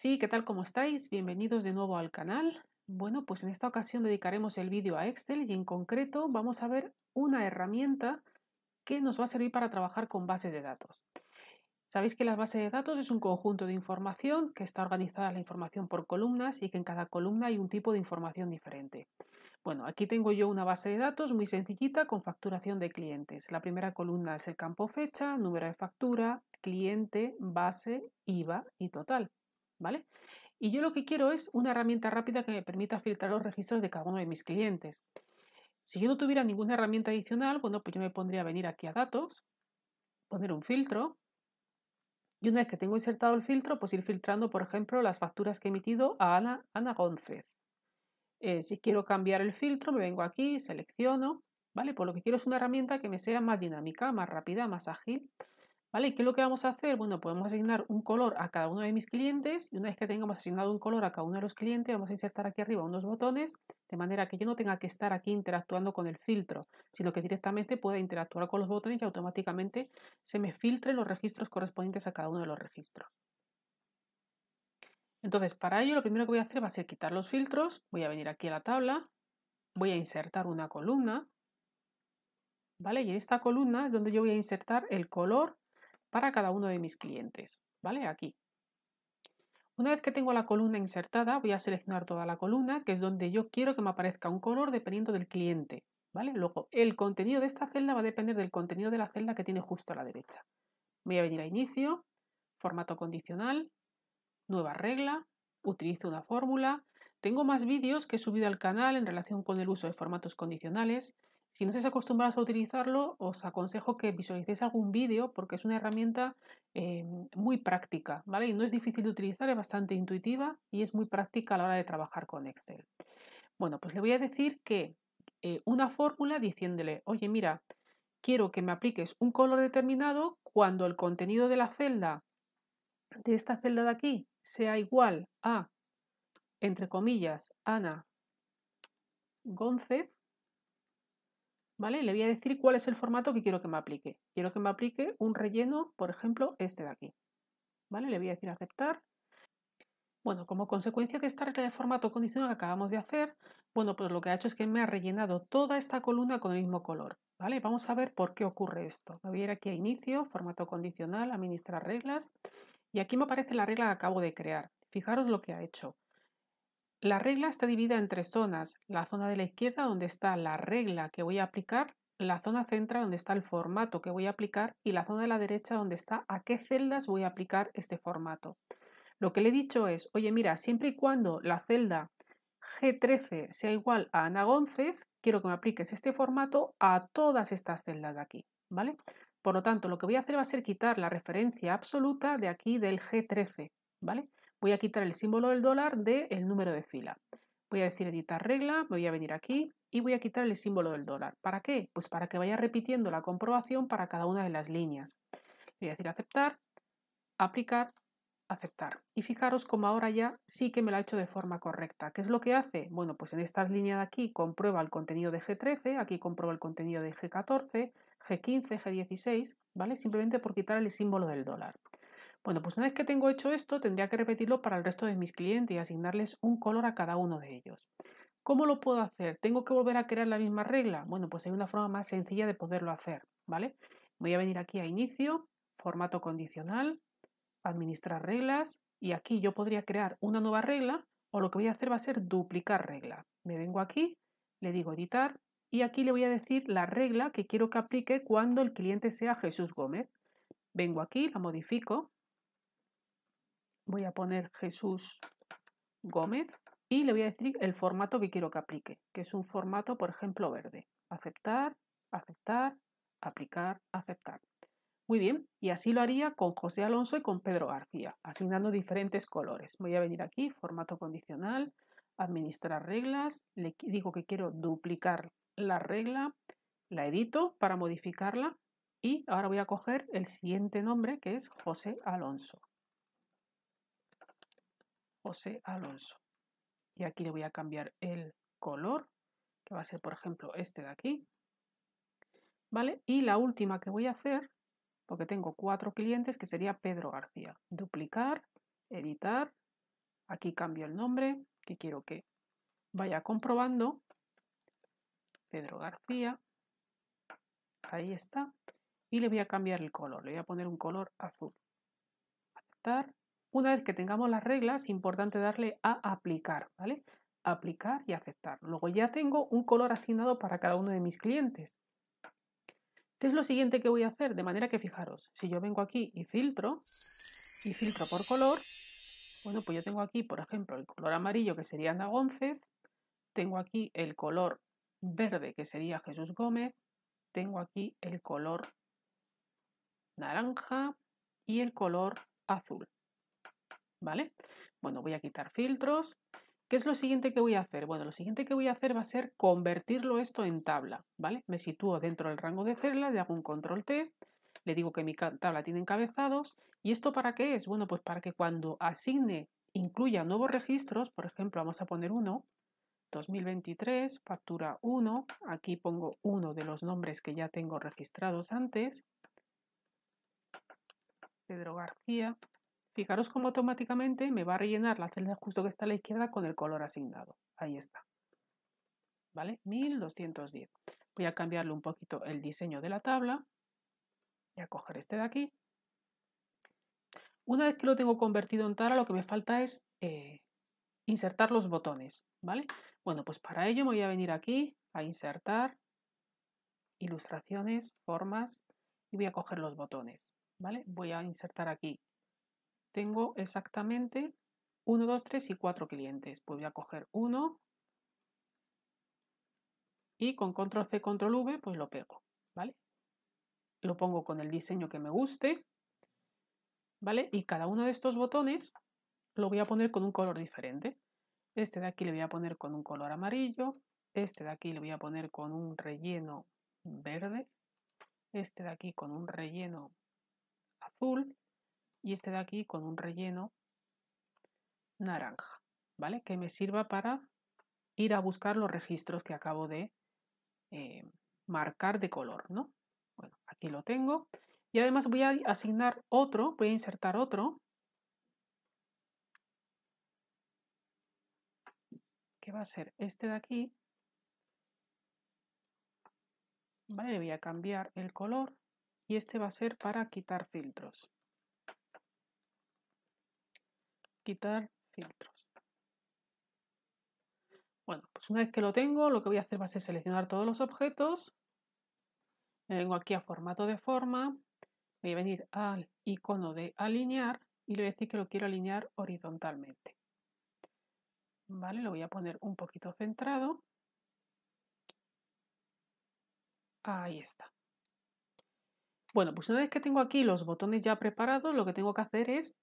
Sí, ¿qué tal? ¿Cómo estáis? Bienvenidos de nuevo al canal. Bueno, pues en esta ocasión dedicaremos el vídeo a Excel y en concreto vamos a ver una herramienta que nos va a servir para trabajar con bases de datos. Sabéis que la base de datos es un conjunto de información que está organizada la información por columnas y que en cada columna hay un tipo de información diferente. Bueno, aquí tengo yo una base de datos muy sencillita con facturación de clientes. La primera columna es el campo fecha, número de factura, cliente, base, IVA y total. ¿vale? Y yo lo que quiero es una herramienta rápida que me permita filtrar los registros de cada uno de mis clientes. Si yo no tuviera ninguna herramienta adicional, bueno, pues yo me pondría a venir aquí a datos, poner un filtro, y una vez que tengo insertado el filtro, pues ir filtrando, por ejemplo, las facturas que he emitido a Ana, Ana eh, si quiero cambiar el filtro, me vengo aquí, selecciono, ¿vale? Por pues lo que quiero es una herramienta que me sea más dinámica, más rápida, más ágil. ¿Vale? qué es lo que vamos a hacer? Bueno, podemos asignar un color a cada uno de mis clientes y una vez que tengamos asignado un color a cada uno de los clientes, vamos a insertar aquí arriba unos botones de manera que yo no tenga que estar aquí interactuando con el filtro, sino que directamente pueda interactuar con los botones y automáticamente se me filtren los registros correspondientes a cada uno de los registros. Entonces, para ello lo primero que voy a hacer va a ser quitar los filtros, voy a venir aquí a la tabla, voy a insertar una columna, ¿vale? Y en esta columna es donde yo voy a insertar el color para cada uno de mis clientes, ¿vale? Aquí. Una vez que tengo la columna insertada, voy a seleccionar toda la columna, que es donde yo quiero que me aparezca un color dependiendo del cliente, ¿vale? Luego, el contenido de esta celda va a depender del contenido de la celda que tiene justo a la derecha. Voy a venir a inicio, formato condicional, nueva regla, utilizo una fórmula. Tengo más vídeos que he subido al canal en relación con el uso de formatos condicionales. Si no estáis acostumbrados a utilizarlo, os aconsejo que visualicéis algún vídeo porque es una herramienta eh, muy práctica, ¿vale? Y no es difícil de utilizar, es bastante intuitiva y es muy práctica a la hora de trabajar con Excel. Bueno, pues le voy a decir que eh, una fórmula diciéndole, oye, mira, quiero que me apliques un color determinado cuando el contenido de la celda, de esta celda de aquí, sea igual a, entre comillas, Ana González. ¿vale? Le voy a decir cuál es el formato que quiero que me aplique. Quiero que me aplique un relleno, por ejemplo, este de aquí, ¿vale? Le voy a decir aceptar. Bueno, como consecuencia de esta regla de formato condicional que acabamos de hacer, bueno, pues lo que ha hecho es que me ha rellenado toda esta columna con el mismo color, ¿vale? Vamos a ver por qué ocurre esto. Me voy a ir aquí a inicio, formato condicional, administrar reglas, y aquí me aparece la regla que acabo de crear. Fijaros lo que ha hecho la regla está dividida en tres zonas. La zona de la izquierda donde está la regla que voy a aplicar, la zona central donde está el formato que voy a aplicar y la zona de la derecha donde está a qué celdas voy a aplicar este formato. Lo que le he dicho es, oye mira, siempre y cuando la celda G13 sea igual a Ana Gómez, quiero que me apliques este formato a todas estas celdas de aquí, ¿vale? Por lo tanto, lo que voy a hacer va a ser quitar la referencia absoluta de aquí del G13, ¿vale? Voy a quitar el símbolo del dólar del número de fila. Voy a decir editar regla, me voy a venir aquí y voy a quitar el símbolo del dólar. ¿Para qué? Pues para que vaya repitiendo la comprobación para cada una de las líneas. Voy a decir aceptar, aplicar, aceptar. Y fijaros como ahora ya sí que me lo ha hecho de forma correcta. ¿Qué es lo que hace? Bueno, pues en esta línea de aquí comprueba el contenido de G13, aquí comprueba el contenido de G14, G15, G16, ¿vale? Simplemente por quitar el símbolo del dólar. Bueno, pues una vez que tengo hecho esto, tendría que repetirlo para el resto de mis clientes y asignarles un color a cada uno de ellos. ¿Cómo lo puedo hacer? ¿Tengo que volver a crear la misma regla? Bueno, pues hay una forma más sencilla de poderlo hacer, ¿vale? Voy a venir aquí a inicio, formato condicional, administrar reglas y aquí yo podría crear una nueva regla o lo que voy a hacer va a ser duplicar regla. Me vengo aquí, le digo editar y aquí le voy a decir la regla que quiero que aplique cuando el cliente sea Jesús Gómez. Vengo aquí, la modifico voy a poner Jesús Gómez y le voy a decir el formato que quiero que aplique, que es un formato, por ejemplo, verde. Aceptar, aceptar, aplicar, aceptar. Muy bien, y así lo haría con José Alonso y con Pedro García, asignando diferentes colores. Voy a venir aquí, formato condicional, administrar reglas, le digo que quiero duplicar la regla, la edito para modificarla y ahora voy a coger el siguiente nombre que es José Alonso. José Alonso. Y aquí le voy a cambiar el color, que va a ser, por ejemplo, este de aquí. ¿Vale? Y la última que voy a hacer, porque tengo cuatro clientes, que sería Pedro García. Duplicar, editar, aquí cambio el nombre, que quiero que vaya comprobando. Pedro García, ahí está. Y le voy a cambiar el color, le voy a poner un color azul. Aceptar, una vez que tengamos las reglas, es importante darle a aplicar, ¿vale? Aplicar y aceptar. Luego ya tengo un color asignado para cada uno de mis clientes. ¿Qué es lo siguiente que voy a hacer? De manera que fijaros, si yo vengo aquí y filtro, y filtro por color, bueno, pues yo tengo aquí, por ejemplo, el color amarillo que sería Ana Gómez, tengo aquí el color verde que sería Jesús Gómez, tengo aquí el color naranja y el color azul. ¿vale? Bueno, voy a quitar filtros. ¿Qué es lo siguiente que voy a hacer? Bueno, lo siguiente que voy a hacer va a ser convertirlo esto en tabla, ¿vale? Me sitúo dentro del rango de celdas, le hago un control T, le digo que mi tabla tiene encabezados. ¿Y esto para qué es? Bueno, pues para que cuando asigne, incluya nuevos registros, por ejemplo, vamos a poner uno, 2023, factura 1, aquí pongo uno de los nombres que ya tengo registrados antes, Pedro García, Fijaros cómo automáticamente me va a rellenar la celda justo que está a la izquierda con el color asignado. Ahí está. ¿Vale? 1210. Voy a cambiarle un poquito el diseño de la tabla. Voy a coger este de aquí. Una vez que lo tengo convertido en tabla, lo que me falta es eh, insertar los botones. ¿Vale? Bueno, pues para ello me voy a venir aquí a insertar ilustraciones, formas y voy a coger los botones. ¿Vale? Voy a insertar aquí tengo exactamente 1, 2, 3 y 4 clientes. Pues voy a coger uno y con control C, control V, pues lo pego, ¿vale? Lo pongo con el diseño que me guste, ¿vale? Y cada uno de estos botones lo voy a poner con un color diferente. Este de aquí le voy a poner con un color amarillo, este de aquí le voy a poner con un relleno verde, este de aquí con un relleno azul y este de aquí con un relleno naranja, ¿vale? Que me sirva para ir a buscar los registros que acabo de eh, marcar de color, ¿no? Bueno, aquí lo tengo. Y además voy a asignar otro, voy a insertar otro, que va a ser este de aquí. Vale, le voy a cambiar el color y este va a ser para quitar filtros. quitar filtros. Bueno, pues una vez que lo tengo, lo que voy a hacer va a ser seleccionar todos los objetos. Me vengo aquí a formato de forma. Voy a venir al icono de alinear y le voy a decir que lo quiero alinear horizontalmente. Vale, lo voy a poner un poquito centrado. Ahí está. Bueno, pues una vez que tengo aquí los botones ya preparados, lo que tengo que hacer es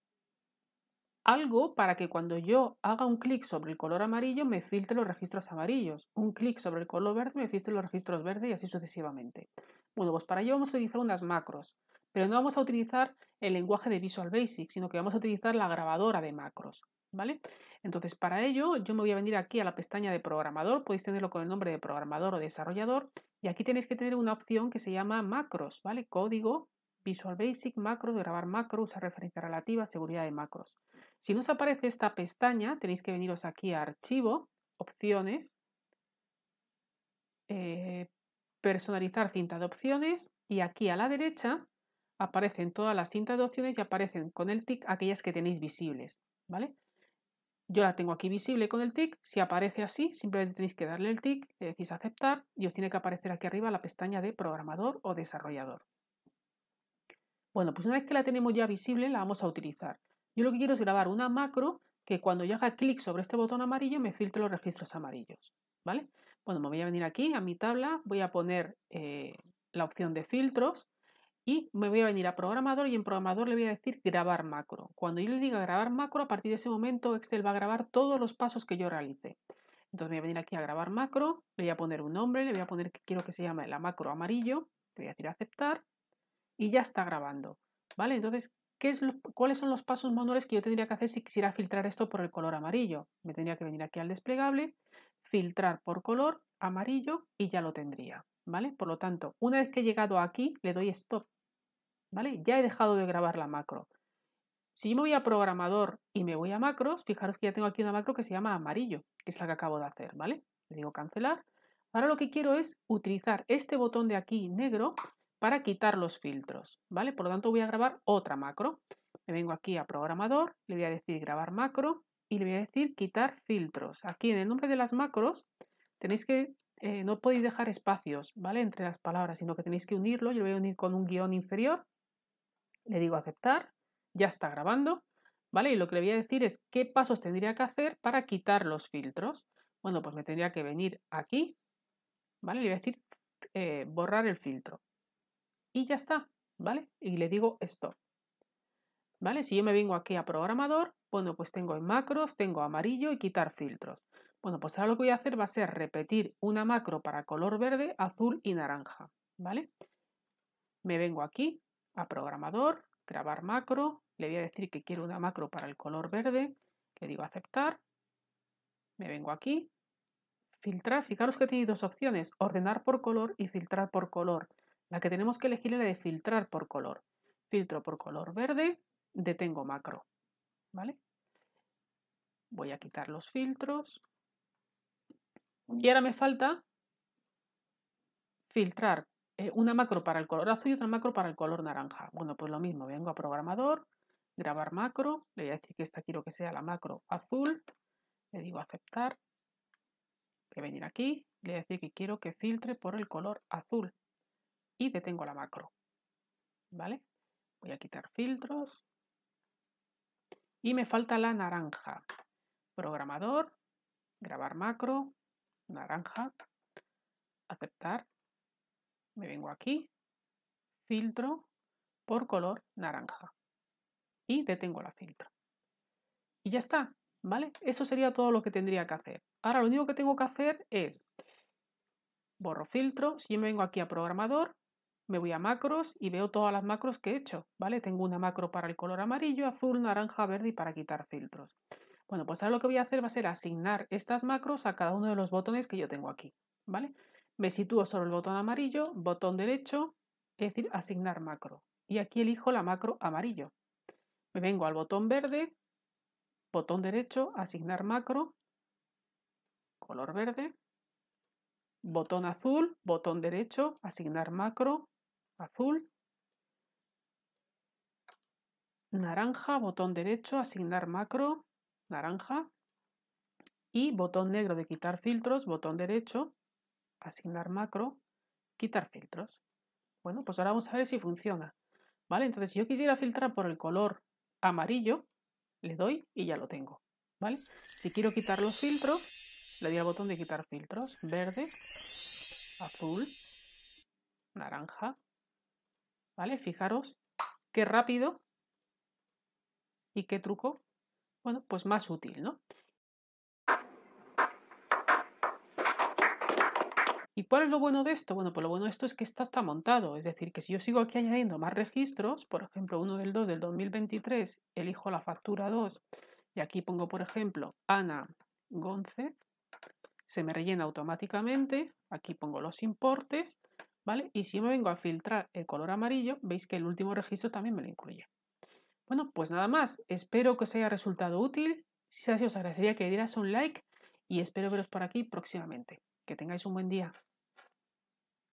algo para que cuando yo haga un clic sobre el color amarillo me filtre los registros amarillos, un clic sobre el color verde me filtre los registros verdes y así sucesivamente. Bueno, pues para ello vamos a utilizar unas macros, pero no vamos a utilizar el lenguaje de Visual Basic, sino que vamos a utilizar la grabadora de macros, ¿vale? Entonces, para ello, yo me voy a venir aquí a la pestaña de programador, podéis tenerlo con el nombre de programador o desarrollador, y aquí tenéis que tener una opción que se llama macros, ¿vale? Código, Visual Basic, macros, grabar macros, usar referencia relativa, seguridad de macros. Si nos aparece esta pestaña, tenéis que veniros aquí a Archivo, Opciones, eh, Personalizar cinta de opciones y aquí a la derecha aparecen todas las cintas de opciones y aparecen con el tic aquellas que tenéis visibles, ¿vale? Yo la tengo aquí visible con el tic, si aparece así, simplemente tenéis que darle el tic, le decís aceptar y os tiene que aparecer aquí arriba la pestaña de programador o desarrollador. Bueno, pues una vez que la tenemos ya visible, la vamos a utilizar. Yo lo que quiero es grabar una macro que cuando yo haga clic sobre este botón amarillo me filtre los registros amarillos, ¿vale? Bueno, me voy a venir aquí a mi tabla, voy a poner eh, la opción de filtros y me voy a venir a programador y en programador le voy a decir grabar macro. Cuando yo le diga grabar macro, a partir de ese momento Excel va a grabar todos los pasos que yo realice. Entonces me voy a venir aquí a grabar macro, le voy a poner un nombre, le voy a poner que quiero que se llame la macro amarillo, le voy a decir aceptar y ya está grabando. ¿Vale? Entonces ¿cuáles son los pasos manuales que yo tendría que hacer si quisiera filtrar esto por el color amarillo? Me tendría que venir aquí al desplegable, filtrar por color amarillo y ya lo tendría, ¿vale? Por lo tanto, una vez que he llegado aquí, le doy stop, ¿vale? Ya he dejado de grabar la macro. Si yo me voy a programador y me voy a macros, fijaros que ya tengo aquí una macro que se llama amarillo, que es la que acabo de hacer, ¿vale? Le digo cancelar. Ahora lo que quiero es utilizar este botón de aquí negro para quitar los filtros, ¿vale? Por lo tanto voy a grabar otra macro. Me vengo aquí a programador, le voy a decir grabar macro y le voy a decir quitar filtros. Aquí en el nombre de las macros tenéis que, eh, no podéis dejar espacios, ¿vale? Entre las palabras, sino que tenéis que unirlo. Yo lo voy a unir con un guión inferior. Le digo aceptar, ya está grabando, ¿vale? Y lo que le voy a decir es qué pasos tendría que hacer para quitar los filtros. Bueno, pues me tendría que venir aquí, ¿vale? Le voy a decir eh, borrar el filtro y ya está, ¿vale? Y le digo esto, ¿Vale? Si yo me vengo aquí a programador, bueno, pues tengo en macros, tengo amarillo y quitar filtros. Bueno, pues ahora lo que voy a hacer va a ser repetir una macro para color verde, azul y naranja, ¿vale? Me vengo aquí a programador, grabar macro, le voy a decir que quiero una macro para el color verde, le digo aceptar, me vengo aquí, filtrar, fijaros que tiene dos opciones, ordenar por color y filtrar por color. La que tenemos que elegir es la de filtrar por color. Filtro por color verde, detengo macro. ¿Vale? Voy a quitar los filtros. Y ahora me falta filtrar eh, una macro para el color azul y otra macro para el color naranja. Bueno, pues lo mismo, vengo a programador, grabar macro, le voy a decir que esta quiero que sea la macro azul, le digo aceptar, voy a venir aquí, le voy a decir que quiero que filtre por el color azul y detengo la macro. ¿Vale? Voy a quitar filtros. Y me falta la naranja. Programador, grabar macro, naranja, aceptar. Me vengo aquí, filtro por color naranja. Y detengo la filtro. Y ya está, ¿vale? Eso sería todo lo que tendría que hacer. Ahora lo único que tengo que hacer es borro filtro, si yo me vengo aquí a programador, me voy a macros y veo todas las macros que he hecho, ¿vale? Tengo una macro para el color amarillo, azul, naranja, verde y para quitar filtros. Bueno, pues ahora lo que voy a hacer va a ser asignar estas macros a cada uno de los botones que yo tengo aquí, ¿vale? Me sitúo sobre el botón amarillo, botón derecho, es decir, asignar macro. Y aquí elijo la macro amarillo. Me vengo al botón verde, botón derecho, asignar macro, color verde, botón azul, botón derecho, asignar macro, azul, naranja, botón derecho, asignar macro, naranja, y botón negro de quitar filtros, botón derecho, asignar macro, quitar filtros. Bueno, pues ahora vamos a ver si funciona. ¿Vale? Entonces, si yo quisiera filtrar por el color amarillo, le doy y ya lo tengo. ¿Vale? Si quiero quitar los filtros, le doy al botón de quitar filtros, verde, azul, naranja, ¿Vale? Fijaros qué rápido y qué truco, bueno, pues más útil, ¿no? ¿Y cuál es lo bueno de esto? Bueno, pues lo bueno de esto es que esto está montado, es decir, que si yo sigo aquí añadiendo más registros, por ejemplo, uno del 2 del 2023, elijo la factura 2 y aquí pongo, por ejemplo, Ana Gonce, se me rellena automáticamente, aquí pongo los importes, y si yo me vengo a filtrar el color amarillo, veis que el último registro también me lo incluye. Bueno, pues nada más. Espero que os haya resultado útil. Si es así, os agradecería que le dieras un like y espero veros por aquí próximamente. Que tengáis un buen día.